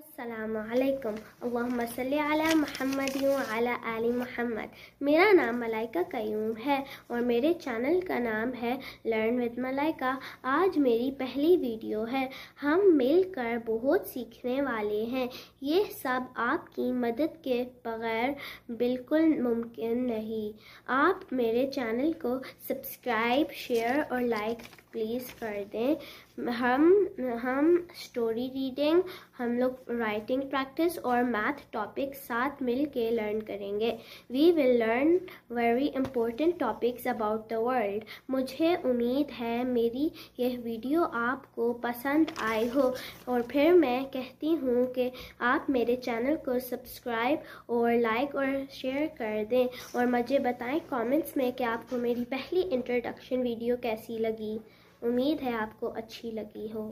अस्सलाम वालेकुम अल्लाहुम्मा सल्ली अला मोहम्मद अला आली मोहम्मद मेरा नाम मलाइका कयूम है और मेरे चैनल का नाम है लर्न विद मलाइका आज मेरी पहली वीडियो है हम मिलकर बहुत सीखने वाले हैं ये सब आपकी मदद के बगैर बिल्कुल मुमकिन नहीं आप मेरे चैनल को सब्सक्राइब शेयर और लाइक प्लीज़ कर दें हम हम स्टोरी रीडिंग हम लोग राइटिंग प्रैक्टिस और मैथ टॉपिक साथ मिल के लर्न करेंगे we will learn very important topics about the world मुझे उम्मीद है मेरी यह वीडियो आपको पसंद आई हो और फिर मैं कहती हूँ कि आप मेरे चैनल को सब्सक्राइब और लाइक और शेयर कर दें और मुझे बताएं कमेंट्स में कि आपको मेरी पहली इंट्रोडक्शन वीडियो कैसी लगी उम्मीद है आपको अच्छी लगी हो